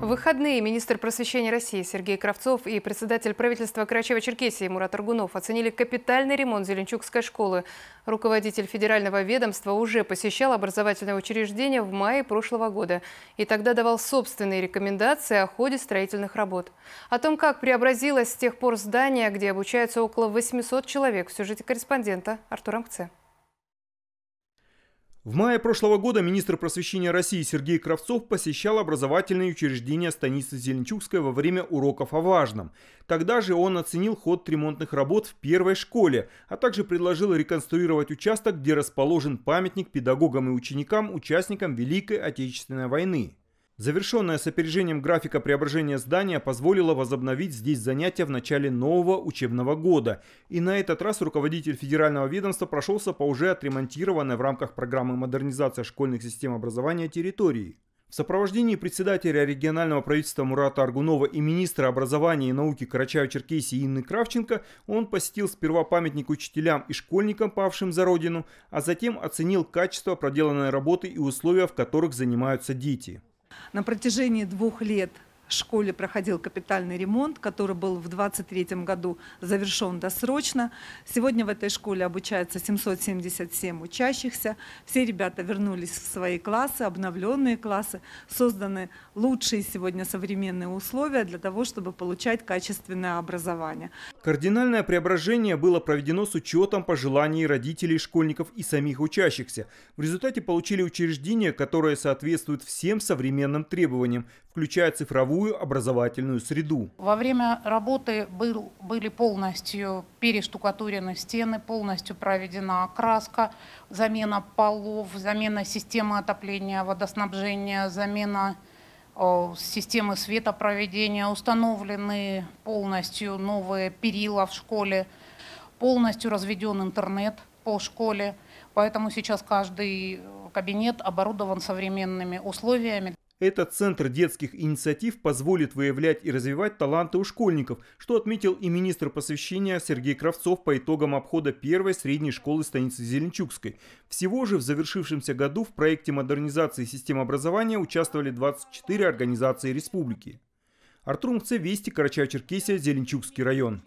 В выходные министр просвещения России Сергей Кравцов и председатель правительства Карачева-Черкесии Мурат Аргунов оценили капитальный ремонт Зеленчукской школы. Руководитель федерального ведомства уже посещал образовательное учреждение в мае прошлого года и тогда давал собственные рекомендации о ходе строительных работ. О том, как преобразилось с тех пор здание, где обучаются около 800 человек, в сюжете корреспондента Артура Мкце. В мае прошлого года министр просвещения России Сергей Кравцов посещал образовательные учреждения станицы Зеленчукской во время уроков о важном. Тогда же он оценил ход ремонтных работ в первой школе, а также предложил реконструировать участок, где расположен памятник педагогам и ученикам, участникам Великой Отечественной войны. Завершенное с опережением графика преображения здания позволило возобновить здесь занятия в начале нового учебного года. И на этот раз руководитель федерального ведомства прошелся по уже отремонтированной в рамках программы модернизации школьных систем образования территории. В сопровождении председателя регионального правительства Мурата Аргунова и министра образования и науки Карачаева-Черкесии Инны Кравченко он посетил сперва памятник учителям и школьникам, павшим за родину, а затем оценил качество проделанной работы и условия, в которых занимаются дети на протяжении двух лет школе проходил капитальный ремонт, который был в 2023 году завершен досрочно. Сегодня в этой школе обучается 777 учащихся. Все ребята вернулись в свои классы, обновленные классы. Созданы лучшие сегодня современные условия для того, чтобы получать качественное образование. Кардинальное преображение было проведено с учетом пожеланий родителей, школьников и самих учащихся. В результате получили учреждение, которое соответствует всем современным требованиям, включая цифровую цифровую образовательную среду. Во время работы был, были полностью перештукатурены стены, полностью проведена окраска, замена полов, замена системы отопления, водоснабжения, замена э, системы светопроведения, установлены полностью новые перила в школе, полностью разведен интернет по школе, поэтому сейчас каждый кабинет оборудован современными условиями. Этот центр детских инициатив позволит выявлять и развивать таланты у школьников, что отметил и министр посвящения Сергей Кравцов по итогам обхода первой средней школы станицы Зеленчукской. Всего же в завершившемся году в проекте модернизации систем образования участвовали 24 организации республики. Артур Мце, Вести, Карачао-Черкесия, Зеленчукский район.